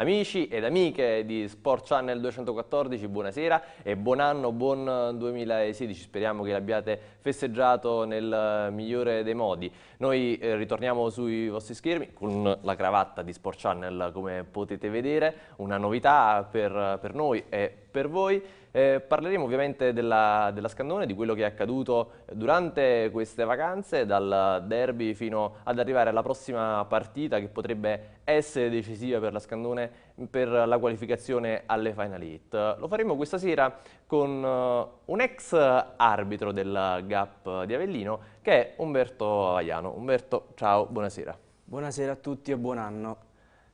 Amici ed amiche di Sport Channel 214, buonasera e buon anno, buon 2016. Speriamo che l'abbiate festeggiato nel eh, migliore dei modi. Noi eh, ritorniamo sui vostri schermi con la cravatta di Sport Channel, come potete vedere, una novità per, per noi e per voi. Eh, parleremo ovviamente della, della, Scannone, di quello che è accaduto durante queste vacanze, dal derby fino ad arrivare alla prossima partita che potrebbe essere decisiva per la Scannone per la qualificazione alle Final Eight. Lo faremo questa sera con eh, un ex arbitro del GAP di Avellino che è Umberto Avaiano. Umberto, ciao, buonasera. Buonasera a tutti e buon anno.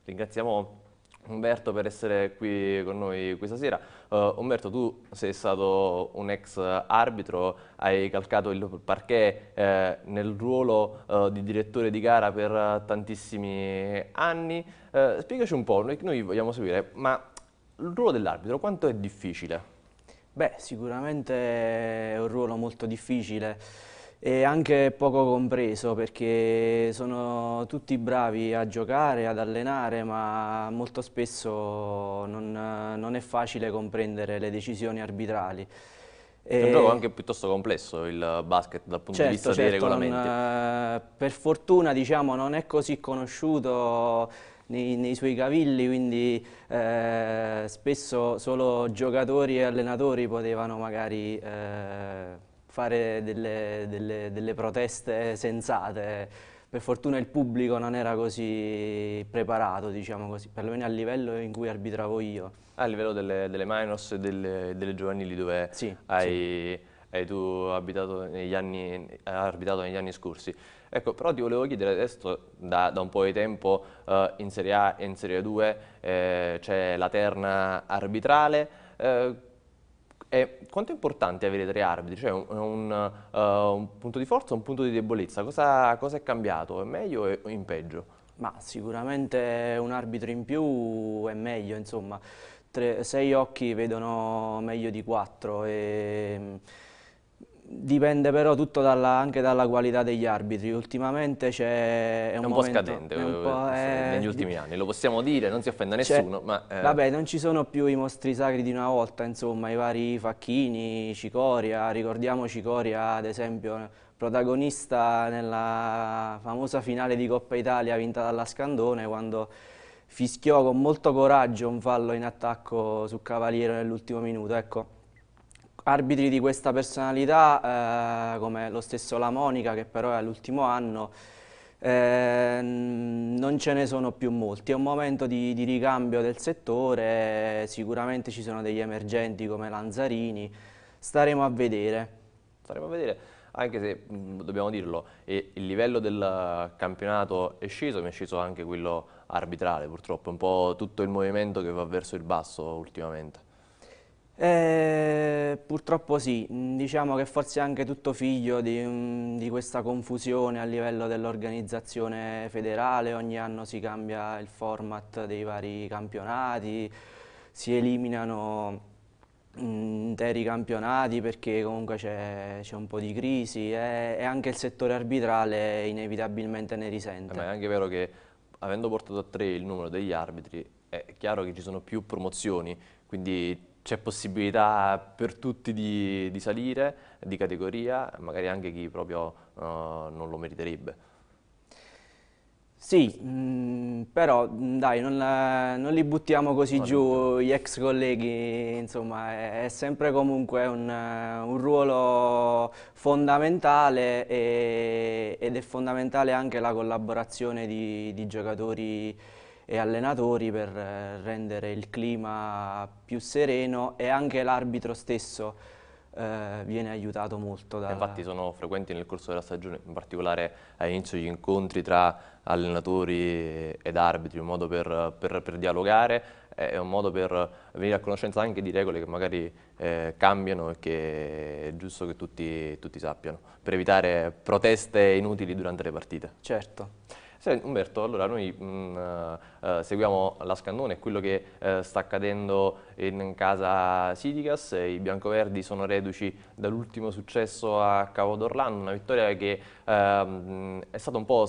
Ringraziamo Umberto per essere qui con noi questa sera. Uh, Umberto, tu sei stato un ex arbitro, hai calcato il parquet eh, nel ruolo uh, di direttore di gara per tantissimi anni. Uh, spiegaci un po', noi, noi vogliamo sapere, ma il ruolo dell'arbitro quanto è difficile? Beh, sicuramente è un ruolo molto difficile e anche poco compreso perché sono tutti bravi a giocare, ad allenare, ma molto spesso non, non è facile comprendere le decisioni arbitrali. È un gioco anche piuttosto complesso il basket dal punto certo, di vista certo, dei regolamenti. Non, eh, per fortuna diciamo, non è così conosciuto nei, nei suoi cavilli, quindi eh, spesso solo giocatori e allenatori potevano magari eh, fare delle, delle, delle proteste sensate. Per fortuna il pubblico non era così preparato, diciamo così, perlomeno a livello in cui arbitravo io. a livello delle, delle minors e delle, delle giovanili dove sì, hai, sì. hai, tu abitato negli anni, arbitato negli anni scorsi. Ecco, però ti volevo chiedere adesso, da, da un po' di tempo, eh, in Serie A e in Serie 2 eh, c'è la terna arbitrale, eh, e quanto è importante avere tre arbitri? Cioè un, un, uh, un punto di forza, un punto di debolezza? Cosa, cosa è cambiato? È meglio o in peggio? Ma sicuramente un arbitro in più è meglio, insomma. Tre, sei occhi vedono meglio di quattro e Dipende però tutto dalla, anche dalla qualità degli arbitri, ultimamente c'è... un, un, è un momento, eh, po' scadente eh, un po', eh, negli ultimi anni, lo possiamo dire, non si offende nessuno, ma, eh. Vabbè, non ci sono più i mostri sacri di una volta, insomma, i vari Facchini, Cicoria, ricordiamo Cicoria ad esempio, protagonista nella famosa finale di Coppa Italia vinta dalla Scandone, quando fischiò con molto coraggio un fallo in attacco su Cavaliero nell'ultimo minuto, ecco arbitri di questa personalità eh, come lo stesso La Monica che però è all'ultimo anno eh, non ce ne sono più molti, è un momento di, di ricambio del settore, sicuramente ci sono degli emergenti come Lanzarini, staremo a vedere. Staremo a vedere anche se dobbiamo dirlo, il livello del campionato è sceso, ma è sceso anche quello arbitrale purtroppo, un po' tutto il movimento che va verso il basso ultimamente. Eh, purtroppo sì, diciamo che forse è anche tutto figlio di, mm, di questa confusione a livello dell'organizzazione federale, ogni anno si cambia il format dei vari campionati, si eliminano mm, interi campionati perché comunque c'è, un po' di crisi e, e, anche il settore arbitrale inevitabilmente ne risente. Eh, ma è anche vero che avendo portato a tre il numero degli arbitri è chiaro che ci sono più promozioni, quindi c'è possibilità per tutti di, di, salire di categoria, magari anche chi proprio uh, non lo meriterebbe. Sì, mh, mm, però dai, non, la, non, li buttiamo così non giù gli ex colleghi, insomma, è, è sempre comunque un, un ruolo fondamentale e, ed è fondamentale anche la collaborazione di, di giocatori e allenatori per eh, rendere il clima più sereno e anche l'arbitro stesso eh, viene aiutato molto. Da... Infatti sono frequenti nel corso della stagione, in particolare all'inizio gli incontri tra allenatori ed arbitri, un modo per, per, per dialogare, eh, è un modo per venire a conoscenza anche di regole che magari eh, cambiano e che è giusto che tutti, tutti sappiano, per evitare proteste inutili durante le partite. Certo. Se, Umberto, allora noi mh, mm, eh, eh, seguiamo la Scannone e quello che eh, sta accadendo in casa Sidigas, i biancoverdi sono reduci dall'ultimo successo a Cavo d'Orlando, una vittoria che ehm, è stata un po'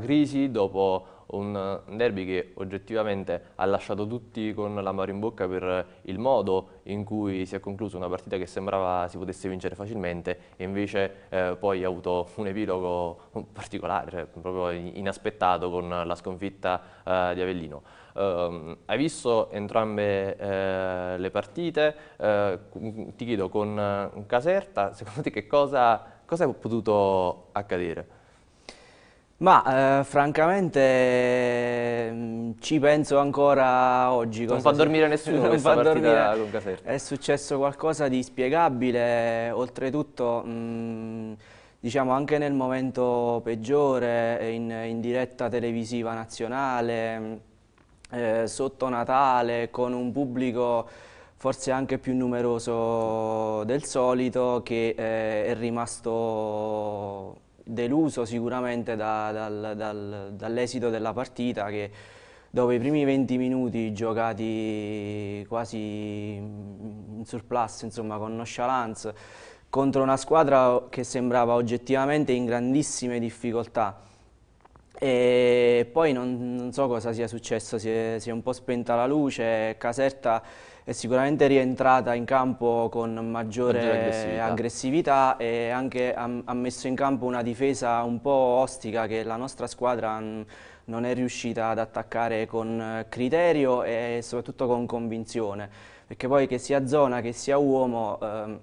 crisi dopo un derby che oggettivamente ha lasciato tutti con l'amaro in bocca per il modo in cui si è conclusa una partita che sembrava si potesse vincere facilmente e invece eh, poi ha avuto un epilogo particolare, cioè, proprio inaspettato con la sconfitta eh, di Avellino. Uh, hai visto entrambe uh, le partite, uh, ti chiedo con eh, Caserta, secondo te che cosa, cosa è potuto accadere? Ma eh, francamente mm, ci penso ancora oggi. non fa dormire nessuno non questa fa dormire. con Caserta. È successo qualcosa di spiegabile, oltretutto mh, mm, diciamo anche nel momento peggiore, in, in diretta televisiva nazionale, mm, eh, sotto Natale, con un pubblico forse anche più numeroso del solito che eh, è rimasto deluso sicuramente da, dal, dal, dall'esito della partita che dopo i primi 20 minuti giocati quasi in surplus, insomma con nonchalance, contro una squadra che sembrava oggettivamente in grandissime difficoltà. E poi non, non so cosa sia successo, si è, si è un po' spenta la luce, Caserta è sicuramente rientrata in campo con maggiore, maggiore aggressività. aggressività. e anche ha, ha, messo in campo una difesa un po' ostica che la nostra squadra non è riuscita ad attaccare con eh, criterio e soprattutto con convinzione, perché poi che sia zona che sia uomo ehm,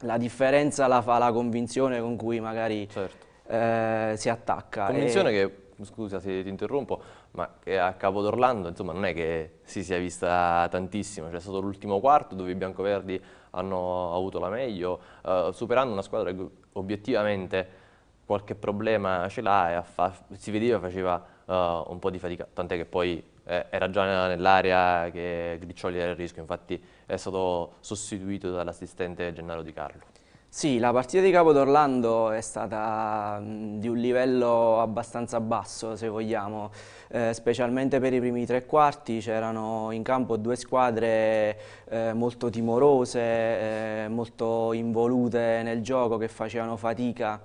la differenza la fa la convinzione con cui magari certo. eh, si attacca. Convinzione e... che, scusa se ti interrompo, ma a Capodorlando insomma, non è che si sia vista tantissimo, c'è stato l'ultimo quarto dove i biancoverdi hanno avuto la meglio, eh, superando una squadra che obiettivamente qualche problema ce l'ha e si vedeva faceva uh, un po' di fatica, tant'è che poi eh, era già nell'area che Griccioli era a rischio, infatti è stato sostituito dall'assistente Gennaro Di Carlo. Sì, la partita di Capodorlando è stata mm, di un livello abbastanza basso, se vogliamo, eh, specialmente per i primi tre quarti c'erano in campo due squadre eh, molto timorose, eh, molto involute nel gioco, che facevano fatica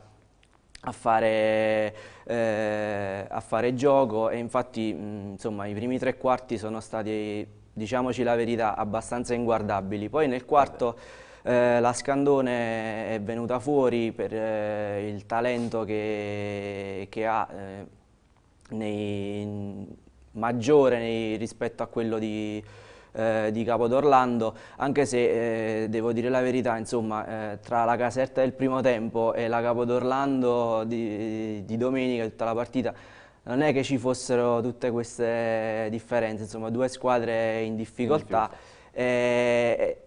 a fare, eh, a fare gioco e infatti mh, mm, insomma, i primi tre quarti sono stati, diciamoci la verità, abbastanza inguardabili. Poi nel quarto eh, la Scandone è venuta fuori per eh, il talento che, che ha eh, nei, maggiore nei, rispetto a quello di, eh, di Capodorlando, anche se eh, devo dire la verità, insomma, eh, tra la caserta del primo tempo e la Capodorlando di, di domenica, tutta la partita, non è che ci fossero tutte queste differenze, insomma due squadre in difficoltà, in difficoltà. Eh,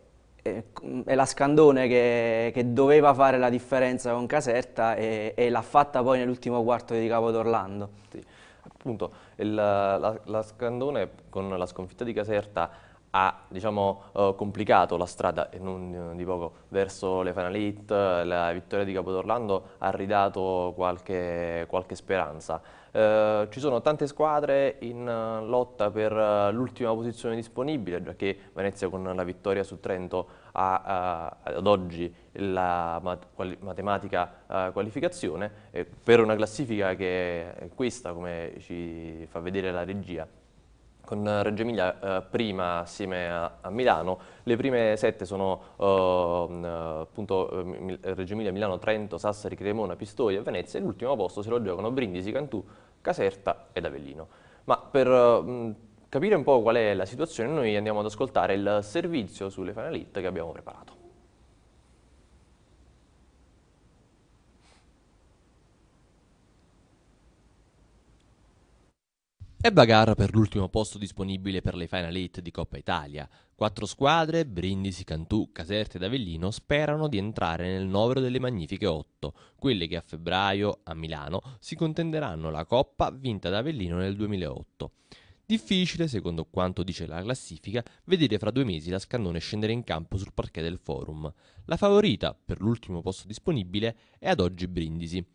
è la Scandone che, che, doveva fare la differenza con Caserta e, e l'ha fatta poi nell'ultimo quarto di Capo d'Orlando. Sì. Appunto, il, la, la, Scandone con la sconfitta di Caserta ha diciamo, eh, complicato la strada, e non eh, di poco, verso le Final Eight, la vittoria di Capo d'Orlando ha ridato qualche, qualche speranza. Eh, ci sono tante squadre in uh, lotta per uh, l'ultima posizione disponibile, già che Venezia con la vittoria su Trento ha uh, ad oggi la mat quali matematica qualificazione eh, per una classifica che è questa, come ci fa vedere la regia con Reggio Emilia eh, prima assieme a, a, Milano, le prime sette sono ehm, eh, appunto, Reggio Emilia, Milano, Trento, Sassari, Cremona, Pistoia e Venezia e l'ultimo posto se lo giocano Brindisi, Cantù, Caserta ed Avellino. Ma per mh, mm, capire un po' qual è la situazione noi andiamo ad ascoltare il servizio sulle Fanalit che abbiamo preparato. È bagarra per l'ultimo posto disponibile per le Final 8 di Coppa Italia. Quattro squadre, Brindisi, Cantù, Caserta ed Avellino, sperano di entrare nel novero delle magnifiche 8, quelle che a febbraio, a Milano, si contenderanno la Coppa vinta da Avellino nel 2008. Difficile, secondo quanto dice la classifica, vedere fra due mesi la Scannone scendere in campo sul parquet del Forum. La favorita, per l'ultimo posto disponibile, è ad oggi Brindisi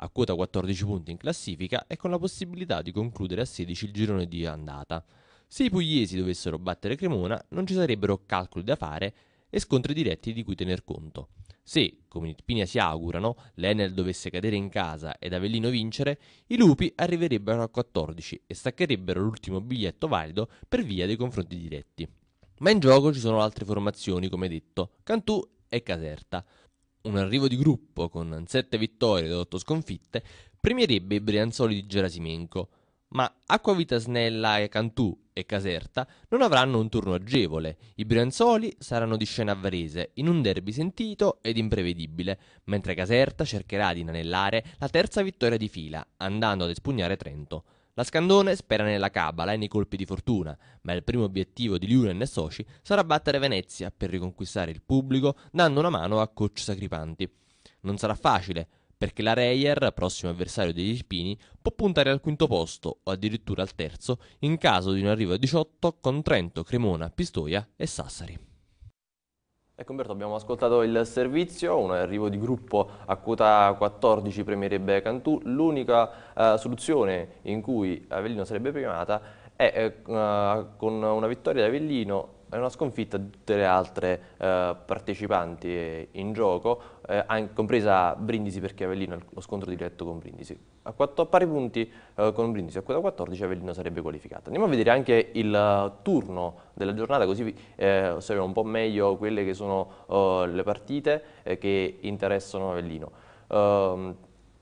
a quota 14 punti in classifica e con la possibilità di concludere a 16 il girone di andata. Se i pugliesi dovessero battere Cremona, non ci sarebbero calcoli da fare e scontri diretti di cui tener conto. Se, come i Pina si augurano, l'Enel dovesse cadere in casa ed Avellino vincere, i lupi arriverebbero a 14 e staccherebbero l'ultimo biglietto valido per via dei confronti diretti. Ma in gioco ci sono altre formazioni, come detto, Cantù e Caserta un arrivo di gruppo con 7 vittorie ed 8 sconfitte premierebbe i brianzoli di Gerasimenco, ma Acquavitasnella e Cantù e Caserta non avranno un turno agevole. I brianzoli saranno di scena avvarese in un derby sentito ed imprevedibile, mentre Caserta cercherà di inanellare la terza vittoria di fila, andando ad espugnare Trento. La Scandone spera nella cabala e nei colpi di fortuna, ma il primo obiettivo di Lunen e Soci sarà battere Venezia per riconquistare il pubblico dando una mano a coach Sacripanti. Non sarà facile, perché la Reyer, prossimo avversario degli Spini, può puntare al quinto posto o addirittura al terzo in caso di un arrivo a 18 con Trento, Cremona, Pistoia e Sassari. Ecco Umberto, abbiamo ascoltato il servizio, un arrivo di gruppo a quota 14 premierebbe Cantù. L'unica eh, soluzione in cui Avellino sarebbe primata è eh, con una vittoria di Avellino è una sconfitta di tutte le altre eh, partecipanti eh, in gioco, eh, compresa Brindisi perché Avellino lo scontro diretto con Brindisi. A quattro, pari punti eh, con Brindisi, a 14 Avellino sarebbe qualificato. Andiamo a vedere anche il eh, turno della giornata, così eh, osserviamo un po' meglio quelle che sono uh, le partite che interessano Avellino. Uh,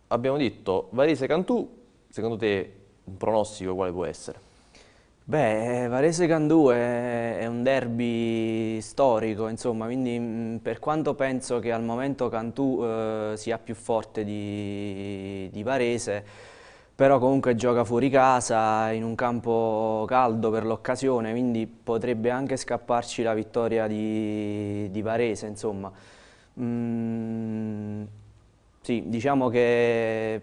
abbiamo detto Varese-Cantù, secondo te un pronostico quale può essere? Beh, eh, Varese Candue è un derby storico, insomma, quindi mm, per quanto penso che al momento Cantù eh, sia più forte di, di, Varese, però comunque gioca fuori casa, in un campo caldo per l'occasione, quindi potrebbe anche scapparci la vittoria di, di Varese, insomma. Mm, sì, diciamo che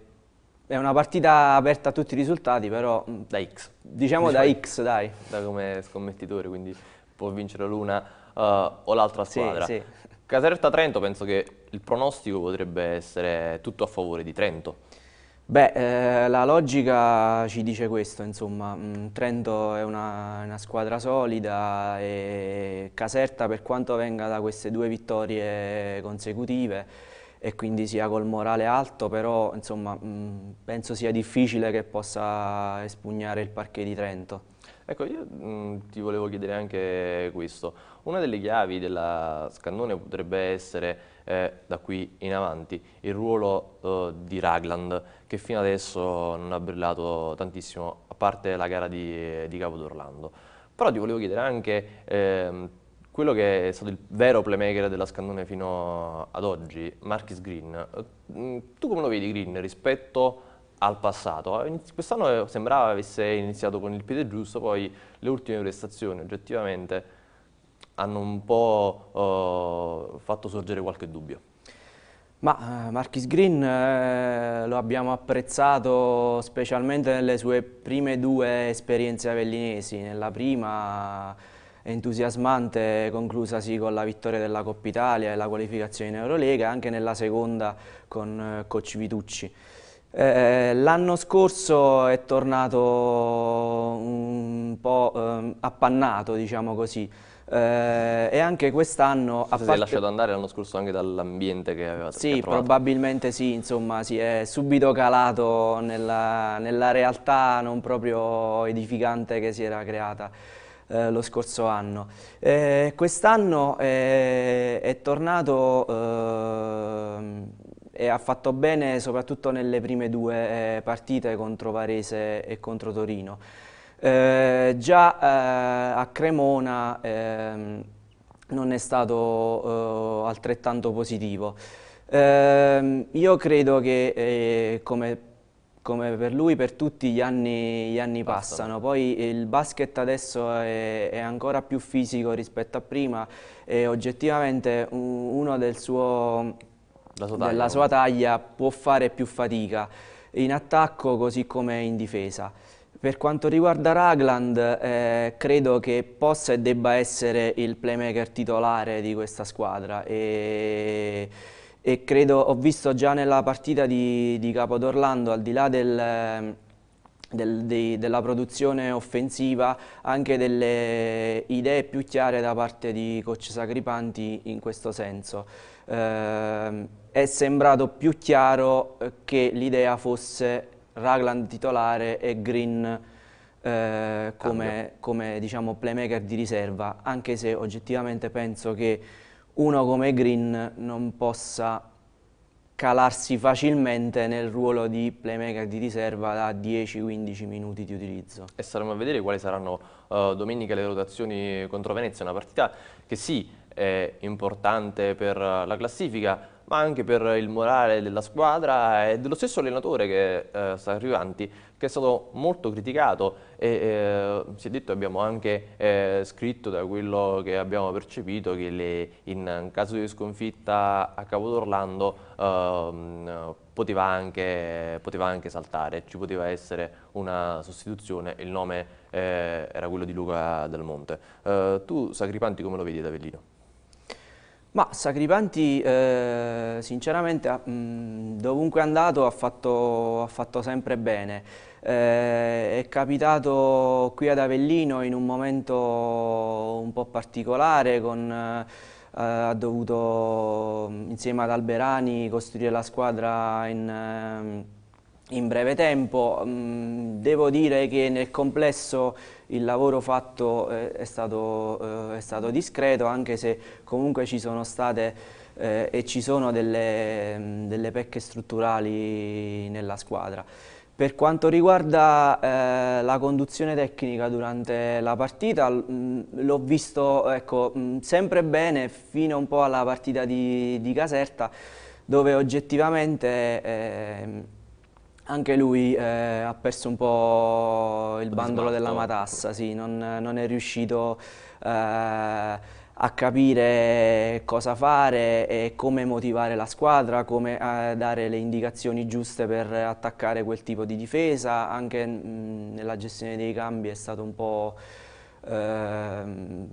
è una partita aperta a tutti i risultati, però mm, da X. Diciamo, diciamo da X, dai. Da come scommettitore, quindi può vincere l'una uh, o l'altra squadra. Sì, sì. Caserta-Trento, penso che il pronostico potrebbe essere tutto a favore di Trento. Beh, eh, la logica ci dice questo, insomma, mm, Trento è una, una, squadra solida e Caserta per quanto venga da queste due vittorie consecutive e quindi sia col morale alto, però insomma, mh, penso sia difficile che possa espugnare il parquet di Trento. Ecco, io mh, ti volevo chiedere anche questo. Una delle chiavi della Scannone potrebbe essere, eh, da qui in avanti, il ruolo eh, di Ragland, che fino adesso non ha brillato tantissimo, a parte la gara di, di d'Orlando. Però ti volevo chiedere anche... Eh, quello che è stato il vero playmaker della Scandone fino ad oggi, Marcus Green. Eh, mm, tu come lo vedi Green rispetto al passato? Eh, quest'anno eh, sembrava avesse iniziato con il piede giusto, poi le ultime prestazioni oggettivamente hanno un po' eh, fatto sorgere qualche dubbio. Ma Marcus Green eh, lo abbiamo apprezzato specialmente nelle sue prime due esperienze avellinesi. Nella prima entusiasmante conclusasi con la vittoria della Coppa Italia e la qualificazione in Eurolega, anche nella seconda con eh, Coach Vitucci. Eh, L'anno scorso è tornato un po' eh, appannato, diciamo così, eh, e anche quest'anno... Parte... Si è lasciato andare l'anno scorso anche dall'ambiente che aveva Sì, che probabilmente sì, insomma, si è subito calato nella, nella realtà non proprio edificante che si era creata. Eh, lo scorso anno. Eh, Quest'anno è, eh, è, tornato ehm, e ha fatto bene soprattutto nelle prime due eh, partite contro Varese e contro Torino. già a Cremona ehm, non è stato altrettanto positivo. Ehm, io credo che come come per lui per tutti gli anni, gli anni passano. Poi il basket adesso è, è, ancora più fisico rispetto a prima e oggettivamente uno del suo, sua taglia, della sua taglia può fare più fatica in attacco così come in difesa. Per quanto riguarda Ragland, eh, credo che possa e debba essere il playmaker titolare di questa squadra. E e credo, ho visto già nella partita di, di Capodorlando, al di là del, ehm, del, di, della produzione offensiva, anche delle idee più chiare da parte di coach Sacripanti in questo senso. Eh, è sembrato più chiaro eh, che l'idea fosse Ragland titolare e Green eh, come, come diciamo, playmaker di riserva, anche se oggettivamente penso che uno come Green non possa calarsi facilmente nel ruolo di playmaker di riserva da 10-15 minuti di utilizzo. E saremo a vedere quali saranno uh, eh, domenica le rotazioni contro Venezia, una partita che sì è importante per la classifica, ma anche per il morale della squadra e dello stesso allenatore che eh, sta arrivando, che è stato molto criticato e eh, si è detto abbiamo anche eh, scritto da quello che abbiamo percepito che le, in caso di sconfitta a Capodorlando eh, poteva, anche, poteva anche saltare, ci poteva essere una sostituzione, il nome eh, era quello di Luca Del Monte. Eh, tu Sacripanti come lo vedi da Avellino? Ma Sacripanti eh, sinceramente mh, mm, dovunque è andato ha fatto, ha fatto sempre bene. Eh, è capitato qui ad Avellino in un momento un po' particolare, con, eh, ha dovuto insieme ad Alberani costruire la squadra in, ehm, in breve tempo. Mm, devo dire che nel complesso il lavoro fatto eh, è stato, eh, è stato discreto, anche se comunque ci sono state eh, e ci sono delle, mm, delle pecche strutturali nella squadra. Per quanto riguarda eh, la conduzione tecnica durante la partita, mm, l'ho visto ecco, mh, mm, sempre bene fino un po' alla partita di, di Caserta, dove oggettivamente eh, anche lui eh, ha perso un po' il bandolo della matassa, sì, non, non, è riuscito eh, a capire cosa fare e come motivare la squadra, come eh, dare le indicazioni giuste per attaccare quel tipo di difesa, anche mm, nella gestione dei cambi è stato un po'... Ehm,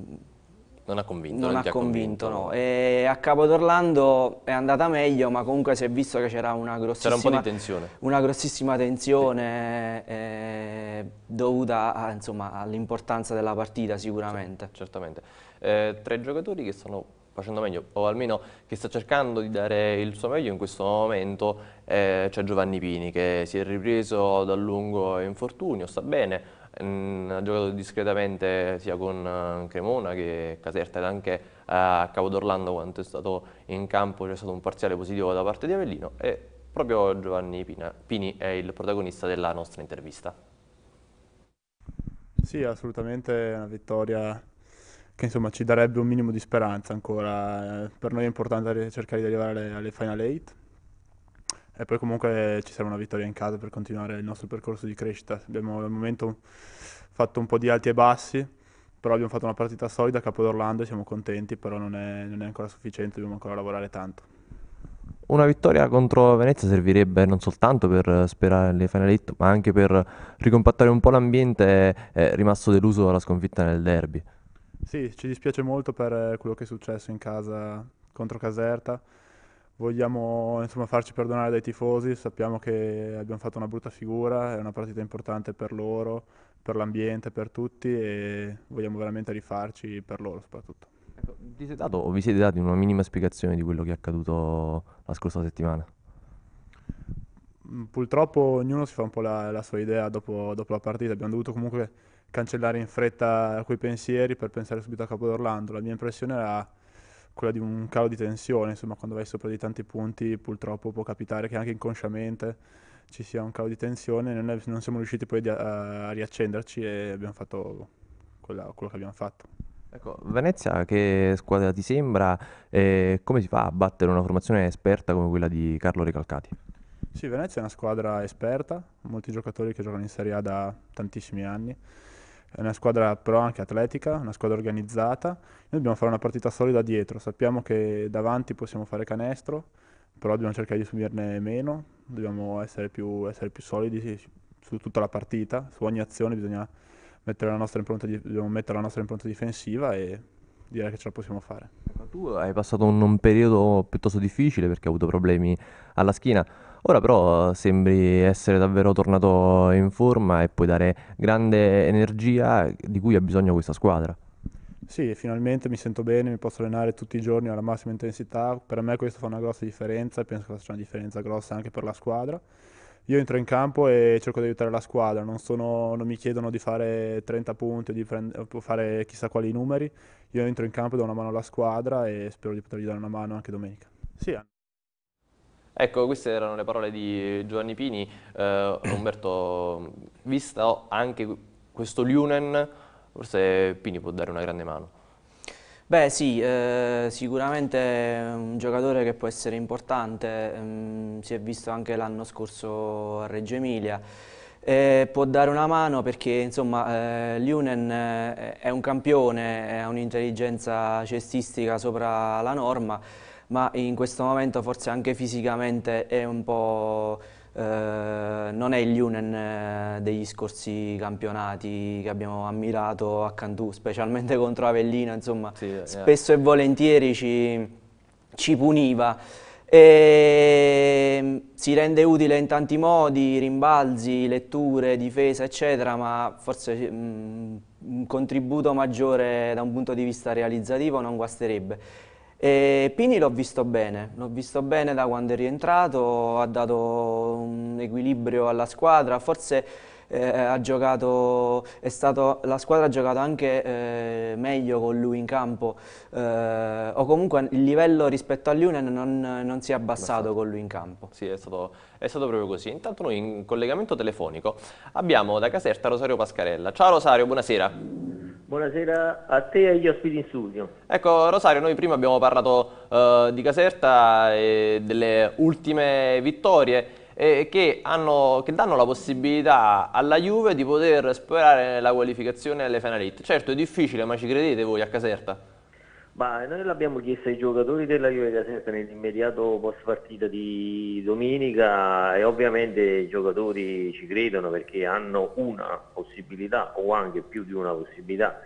non ha convinto. Non, non ha convinto, convinto, no. E a Capo d'Orlando è andata meglio, ma comunque si è visto che c'era una grossissima... Un po' di tensione. Una grossissima tensione sì. eh, dovuta all'importanza della partita sicuramente. certamente eh, tre giocatori che stanno facendo meglio, o almeno che sta cercando di dare il suo meglio in questo momento, eh, c'è Giovanni Pini che si è ripreso dal lungo infortunio, sta bene, mh, mm, ha giocato discretamente sia con eh, Cremona che Caserta ed anche a Capodorlando quando è stato in campo c'è stato un parziale positivo da parte di Avellino e proprio Giovanni Pina, Pini è il protagonista della nostra intervista. Sì, assolutamente una vittoria che insomma ci darebbe un minimo di speranza ancora. Eh, per noi è importante cercare di arrivare alle, alle Final 8 e poi comunque ci serve una vittoria in casa per continuare il nostro percorso di crescita. Abbiamo al momento fatto un po' di alti e bassi, però abbiamo fatto una partita solida a Capo d'Orlando e siamo contenti, però non è, non è ancora sufficiente, dobbiamo ancora lavorare tanto. Una vittoria contro Venezia servirebbe non soltanto per sperare le Final 8, ma anche per ricompattare un po' l'ambiente eh, eh, rimasto deluso dalla sconfitta nel derby. Sì, ci dispiace molto per eh, quello che è successo in casa contro Caserta. Vogliamo insomma, farci perdonare dai tifosi, sappiamo che abbiamo fatto una brutta figura, è una partita importante per loro, per l'ambiente, per tutti e vogliamo veramente rifarci per loro soprattutto. Ecco, vi siete dato, vi siete dati una minima spiegazione di quello che è accaduto la scorsa settimana? Mm, purtroppo ognuno si fa un po' la, la sua idea dopo, dopo, la partita, abbiamo dovuto comunque cancellare in fretta quei pensieri per pensare subito a Capodorlando, la mia impressione era quella di un calo di tensione, insomma quando vai sopra di tanti punti purtroppo può capitare che anche inconsciamente ci sia un calo di tensione, non, è, non siamo riusciti poi a, a, riaccenderci e abbiamo fatto quella, quello che abbiamo fatto. Ecco, Venezia che squadra ti sembra e come si fa a battere una formazione esperta come quella di Carlo Ricalcati? Sì, Venezia è una squadra esperta, molti giocatori che giocano in Serie A da tantissimi anni. È una squadra però anche atletica, una squadra organizzata. Noi dobbiamo fare una partita solida dietro, sappiamo che davanti possiamo fare canestro, però dobbiamo cercare di subirne meno, dobbiamo essere più, essere più solidi su tutta la partita, su ogni azione bisogna mettere la nostra impronta, dobbiamo mettere la nostra impronta difensiva e direi che ce la possiamo fare. Tu hai passato un, un periodo piuttosto difficile perché hai avuto problemi alla schiena Ora però sembri essere davvero tornato in forma e puoi dare grande energia di cui ha bisogno questa squadra. Sì, finalmente mi sento bene, mi posso allenare tutti i giorni alla massima intensità. Per me questo fa una grossa differenza e penso che faccia una differenza grossa anche per la squadra. Io entro in campo e cerco di aiutare la squadra, non, sono, non mi chiedono di fare 30 punti o di prend- fare chissà quali numeri. Io entro in campo e do una mano alla squadra e spero di potergli dare una mano anche domenica. Sì, Ecco, queste erano le parole di Giovanni Pini. Eh, Umberto, visto anche questo Lunen, forse Pini può dare una grande mano. Beh sì, eh, sicuramente un giocatore che può essere importante, ehm, si è visto anche l'anno scorso a Reggio Emilia. Eh, può dare una mano perché insomma eh, Lunen eh, è un campione, ha un'intelligenza cestistica sopra la norma ma in questo momento forse anche fisicamente è un po'... Eh, non è il Junen eh, degli scorsi campionati che abbiamo ammirato a Cantù, specialmente contro Avellino, insomma, sì, yeah. Eh. spesso e volentieri ci, ci puniva. E mm, si rende utile in tanti modi, rimbalzi, letture, difesa, eccetera, ma forse mh, mm, un contributo maggiore da un punto di vista realizzativo non guasterebbe. E Pini l'ho visto bene, l'ho visto bene da quando è rientrato, ha dato un equilibrio alla squadra, forse eh, giocato, stato, la squadra ha giocato anche eh, meglio con lui in campo, eh, o comunque il livello rispetto a lui non, non si è abbassato, abbassato, con lui in campo. Sì, è stato, è stato proprio così. Intanto noi in collegamento telefonico abbiamo da Caserta Rosario Pascarella. Ciao Rosario, buonasera. Buonasera a te e agli ospiti in studio. Ecco Rosario, noi prima abbiamo parlato eh, di Caserta e delle ultime vittorie eh, che, hanno, che, danno la possibilità alla Juve di poter sperare la qualificazione alle Final Eight. Certo è difficile, ma ci credete voi a Caserta? Ma noi l'abbiamo chiesto ai giocatori della Juve da sempre nell'immediato post partita di domenica e ovviamente i giocatori ci credono perché hanno una possibilità o anche più di una possibilità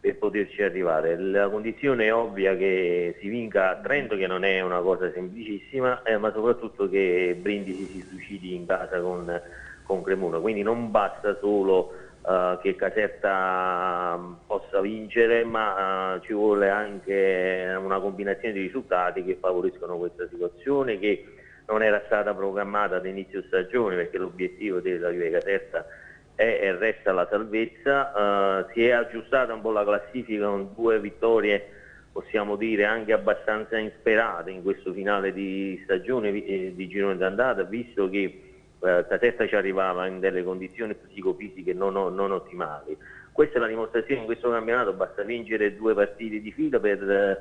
per poterci arrivare. La condizione è ovvia che si vinca a Trento che non è una cosa semplicissima eh, ma soprattutto che Brindisi si suicidi in casa con, con Cremona, quindi non basta solo eh, che Caserta mm, possa vincere, ma eh, ci vuole anche una combinazione di risultati che favoriscono questa situazione che non era stata programmata ad inizio stagione perché l'obiettivo della Juve Caserta è e resta la salvezza, eh, si è aggiustata un po' la classifica con due vittorie possiamo dire anche abbastanza insperate in questo finale di stagione eh, di girone d'andata, visto che la eh, testa ci arrivava in delle condizioni psicofisiche non, non ottimali. Questa è la dimostrazione in questo campionato, basta vincere due partite di fila per eh,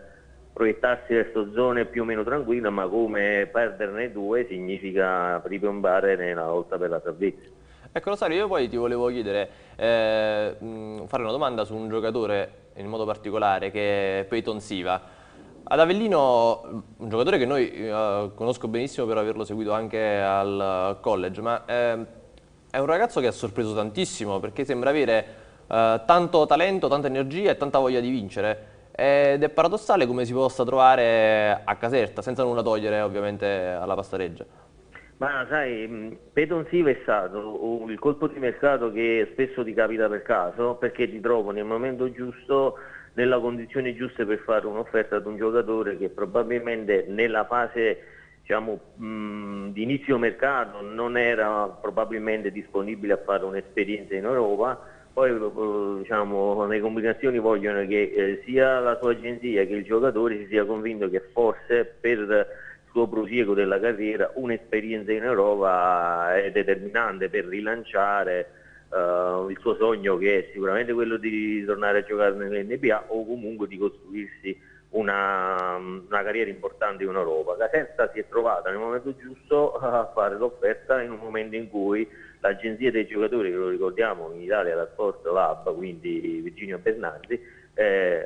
proiettarsi verso zone più o meno tranquille, ma come perderne due significa ripiombare nella lotta per la salvezza. Ecco Rosario, io poi ti volevo chiedere, eh, fare una domanda su un giocatore in modo particolare che è Peyton Siva. Ad Avellino, un giocatore che noi eh, conosco benissimo per averlo seguito anche al college, ma eh, è un ragazzo che ha sorpreso tantissimo perché sembra avere eh, tanto talento, tanta energia e tanta voglia di vincere. Ed è paradossale come si possa trovare a Caserta, senza nulla togliere ovviamente alla pastareggia. Ma sai, Peton mm, Siva è stato il colpo di mercato che spesso ti capita per caso, perché ti trovo nel momento giusto nella condizione giusta per fare un'offerta ad un giocatore che probabilmente nella fase diciamo, mm, di inizio mercato non era probabilmente disponibile a fare un'esperienza in Europa, poi eh, diciamo, le comunicazioni vogliono che eh, sia la sua agenzia che il giocatore si sia convinto che forse per il suo prosieguo della carriera un'esperienza in Europa è determinante per rilanciare Uh, il suo sogno che è sicuramente quello di tornare a giocare nell'NBA o comunque di costruirsi una, una, carriera importante in Europa. Casenza si è trovata nel momento giusto a fare l'offerta in un momento in cui l'agenzia dei giocatori, che lo ricordiamo in Italia la Sport Lab, quindi Virginio Bernardi, eh,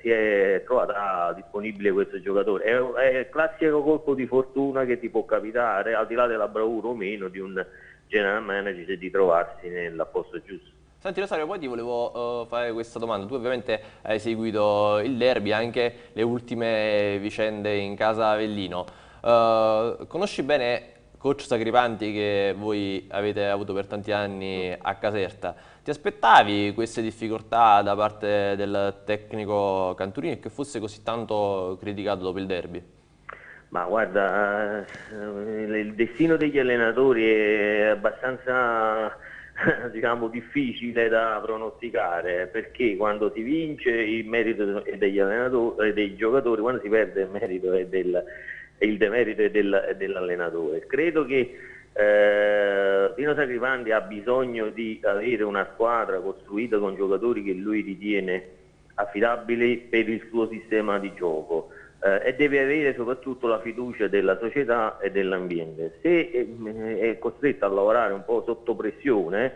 si è trovata disponibile questo giocatore. È, è il classico colpo di fortuna che ti può capitare, al di là della bravura o meno, di un general manager di trovarsi nella posto giusto. Senti Rosario, poi ti volevo uh, fare questa domanda. Tu ovviamente hai seguito il derby, anche le ultime vicende in casa Avellino. Uh, conosci bene coach Sacripanti che voi avete avuto per tanti anni a Caserta. Ti aspettavi queste difficoltà da parte del tecnico Canturini e che fosse così tanto criticato dopo il derby? Ma guarda, eh, il destino degli allenatori è abbastanza diciamo, difficile da pronosticare perché quando si vince il merito è degli allenatori, dei giocatori, quando si perde il merito è del, il demerito è del, dell'allenatore. Credo che eh, Pino Sacripanti ha bisogno di avere una squadra costruita con giocatori che lui ritiene affidabili per il suo sistema di gioco eh, e deve avere soprattutto la fiducia della società e dell'ambiente. Se eh, è costretta a lavorare un po' sotto pressione,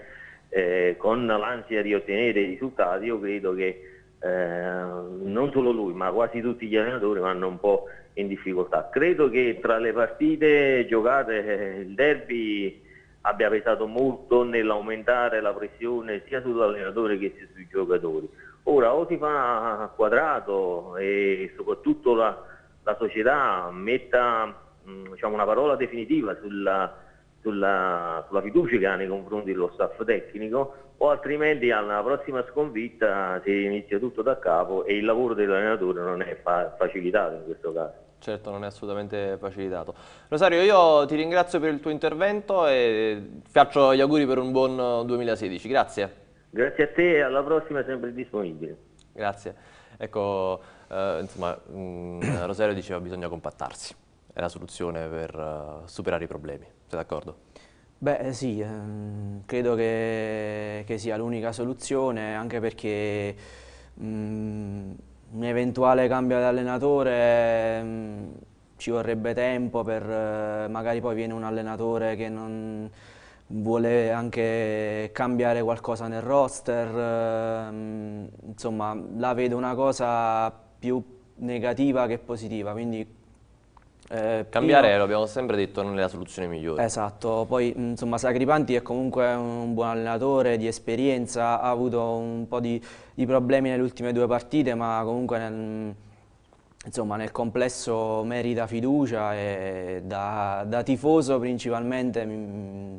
eh, con l'ansia di ottenere risultati, io credo che eh, non solo lui, ma quasi tutti gli allenatori vanno un po' in difficoltà. Credo che tra le partite giocate eh, il derby abbia pesato molto nell'aumentare la pressione sia sull'allenatore che sui giocatori. Ora o si fa quadrato e soprattutto la, la società metta mm, diciamo, una parola definitiva sulla, sulla, sulla, fiducia che ha nei confronti dello staff tecnico o altrimenti alla prossima sconfitta si inizia tutto da capo e il lavoro dell'allenatore non è fa facilitato in questo caso. Certo, non è assolutamente facilitato. Rosario, io ti ringrazio per il tuo intervento e faccio gli auguri per un buon 2016. Eh, Grazie. Grazie a te e alla prossima sempre disponibile. Grazie. Ecco, eh, insomma, mh, mm, Rosario diceva bisogna compattarsi, è la soluzione per uh, superare i problemi, sei d'accordo? Beh eh, sì, ehm, credo che, che sia l'unica soluzione, anche perché mh, mm, un eventuale cambio di allenatore mh, mm, ci vorrebbe tempo per, eh, magari poi viene un allenatore che non vuole anche cambiare qualcosa nel roster, ehm, insomma la vedo una cosa più negativa che positiva, quindi eh, Cambiare, lo abbiamo sempre detto, non è la soluzione migliore. Esatto, poi insomma Sacripanti è comunque un buon allenatore di esperienza, ha avuto un po' di, di problemi nelle ultime due partite, ma comunque nel, insomma, nel complesso merita fiducia e da, da tifoso principalmente... Mh, mm,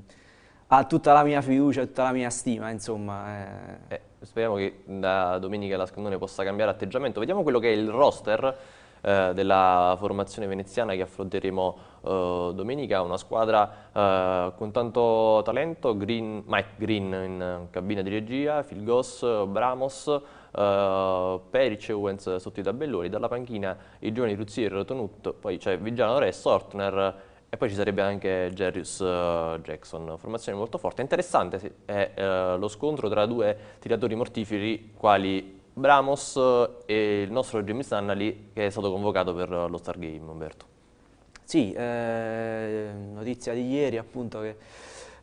ha tutta la mia fiducia, tutta la mia stima, insomma. Eh. Eh, speriamo che da domenica la Scandone possa cambiare atteggiamento. Vediamo quello che è il roster eh, della formazione veneziana che affronteremo eh, domenica, una squadra eh, con tanto talento, Green, Mike Green in cabina di regia, Filgos, Bramos, Uh, Peric e Owens sotto i tabelloni, dalla panchina i giovani Ruzier, Tonut, poi c'è Vigiano Re, Sortner e poi ci sarebbe anche Jarius eh, Jackson, formazione molto forte. Interessante è eh, lo scontro tra due tiratori mortiferi quali Bramos eh, e il nostro James Annali che è stato convocato per lo Star Game, Umberto. Sì, eh, notizia di ieri appunto che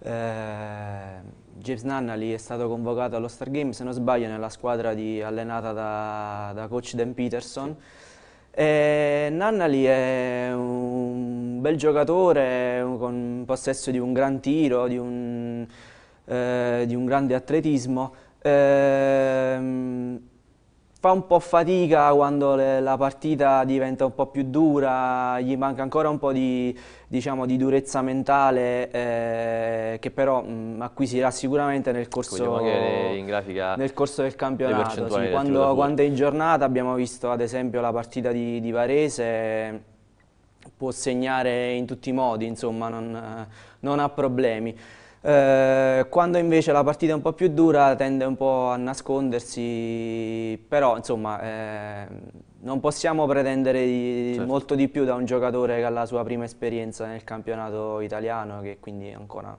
eh, James Nannali è stato convocato allo Star Game, se non sbaglio, nella squadra di, allenata da, da coach Dan Peterson. Sì e eh, Nannali è un bel giocatore con possesso di un gran tiro, di un, eh, di un grande atletismo. Eh, fa un po' fatica quando le, la partita diventa un po' più dura, gli manca ancora un po' di, diciamo, di durezza mentale eh, che però mh, mm, acquisirà sicuramente nel ecco, corso, diciamo nel corso del campionato. Sì, quando, quando, è in giornata abbiamo visto ad esempio la partita di, di Varese, può segnare in tutti i modi, insomma non, non ha problemi eh, quando invece la partita è un po' più dura tende un po' a nascondersi, però insomma eh, non possiamo pretendere di, certo. molto di più da un giocatore che ha la sua prima esperienza nel campionato italiano che quindi ancora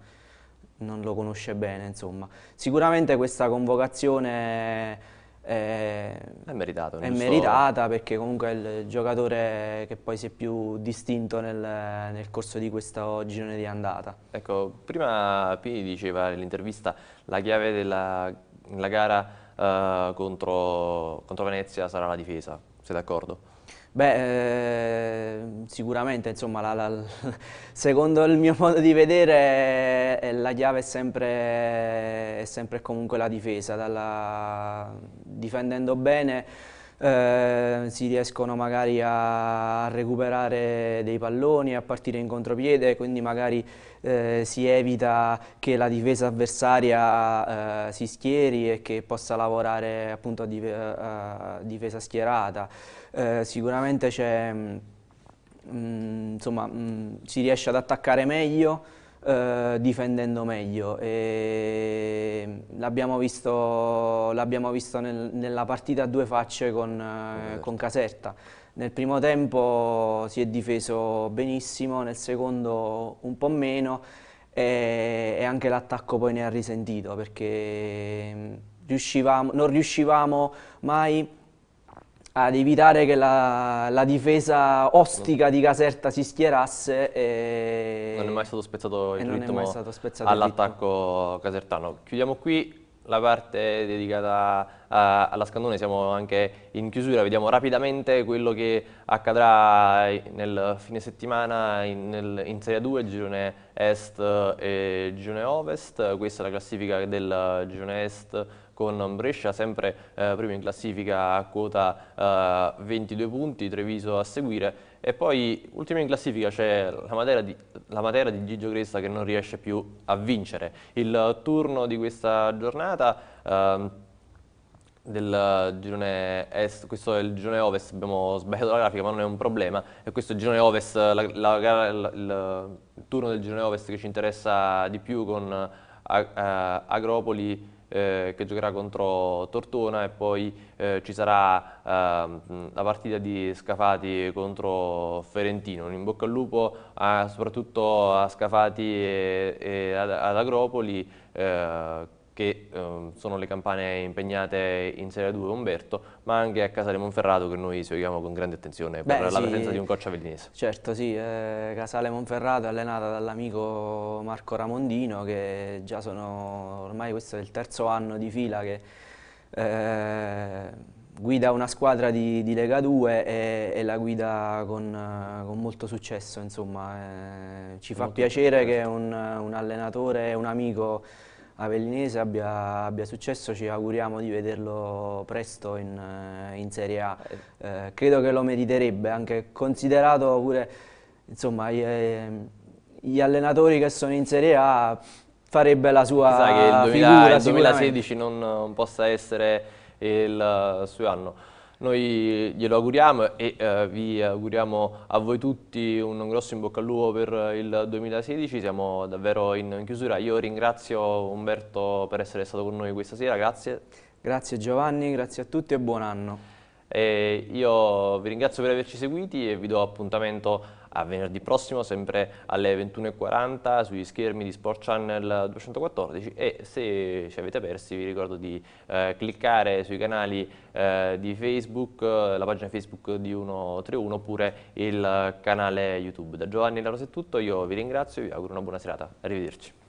non lo conosce bene. Insomma. Sicuramente questa convocazione è, è, meritato, è meritata so. perché comunque è il giocatore che poi si è più distinto nel, nel corso di questo girone di andata. Ecco, prima Pini diceva nell'intervista la chiave della la gara eh, contro, contro Venezia sarà la difesa, sei d'accordo? Beh, eh, sicuramente, insomma, la, la, secondo il mio modo di vedere eh, la chiave è sempre, è sempre comunque la difesa, dalla, difendendo bene eh, si riescono magari a recuperare dei palloni, a partire in contropiede, quindi magari eh, si evita che la difesa avversaria eh, si schieri e che possa lavorare appunto a, dif a difesa schierata eh, sicuramente mh, mm, mm, insomma, mh, mm, si riesce ad attaccare meglio eh, difendendo meglio. L'abbiamo visto, visto nel, nella partita a due facce con, eh, certo. con Caserta. Nel primo tempo si è difeso benissimo, nel secondo un po' meno e, anche l'attacco poi ne ha risentito perché riuscivamo, non riuscivamo mai ad evitare che la, la difesa ostica di Caserta si schierasse. E non è mai stato spezzato il ritmo all'attacco casertano. Chiudiamo qui la parte dedicata a, alla Scandone, siamo anche in chiusura, vediamo rapidamente quello che accadrà nel fine settimana in, nel, in Serie 2, girone est e girone ovest, questa è la classifica del girone est con Brescia sempre eh, primo in classifica a quota eh, 22 punti, Treviso a seguire e poi ultimo in classifica c'è la Matera, di, di Gigio Cresta che non riesce più a vincere. Il turno di questa giornata eh, del girone est, questo è il girone ovest, abbiamo sbagliato la grafica ma non è un problema, e questo è il girone ovest, la, la, la, il turno del girone ovest che ci interessa di più con eh, Agropoli eh, che giocherà contro Tortona e poi eh, ci sarà ehm, la partita di Scafati contro Ferentino. Un in bocca al lupo a, soprattutto a Scafati e, e ad, ad Agropoli eh, che eh, sono le campane impegnate in Serie 2 Umberto, ma anche a Casale Monferrato che noi seguiamo con grande attenzione per Beh, la sì, presenza di un coccia avellinese. Certo, sì, eh, Casale Monferrato è allenata dall'amico Marco Ramondino che già sono, ormai questo è il terzo anno di fila che eh, guida una squadra di, di Lega 2 e, e, la guida con, con molto successo, insomma, eh. ci fa molto piacere che un, un allenatore un amico Avellinese abbia, abbia, successo, ci auguriamo di vederlo presto in, eh, in Serie A. Eh. eh, credo che lo meriterebbe, anche considerato pure insomma, gli, eh, gli, allenatori che sono in Serie A farebbe la sua Sai che il, 2000, figura, il 2016 non, non possa essere il suo anno. Noi glielo auguriamo e eh, vi auguriamo a voi tutti un grosso in bocca al lupo per eh, il 2016, siamo davvero in chiusura. Io ringrazio Umberto per essere stato con noi questa sera, grazie. Grazie Giovanni, grazie a tutti e buon anno. E io vi ringrazio per averci seguiti e vi do appuntamento a venerdì prossimo sempre alle 21.40 sugli schermi di Sport Channel 214 e se ci avete persi vi ricordo di eh, cliccare sui canali eh, di Facebook, la pagina Facebook di 131 oppure il canale YouTube. Da Giovanni Laro è tutto, io vi ringrazio e vi auguro una buona serata. Arrivederci.